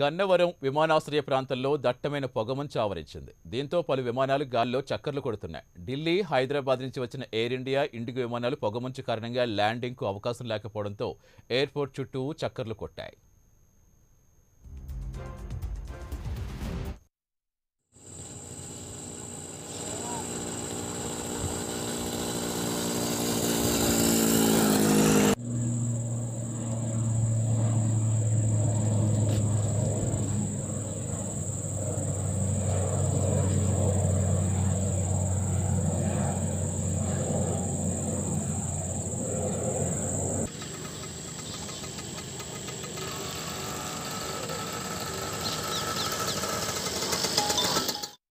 గన్నవరం విమానాశ్రయ ప్రాంతంలో దట్టమైన పొగమంచు ఆవరించింది దీంతో పలు విమానాలు గాల్లో చక్కర్లు కొడుతున్నాయి ఢిల్లీ హైదరాబాద్ నుంచి వచ్చిన ఎయిర్ ఇండియా ఇండిగో విమానాలు పొగమంచు కారణంగా ల్యాండింగ్కు అవకాశం లేకపోవడంతో ఎయిర్పోర్ట్ చుట్టూ చక్కర్లు కొట్టాయి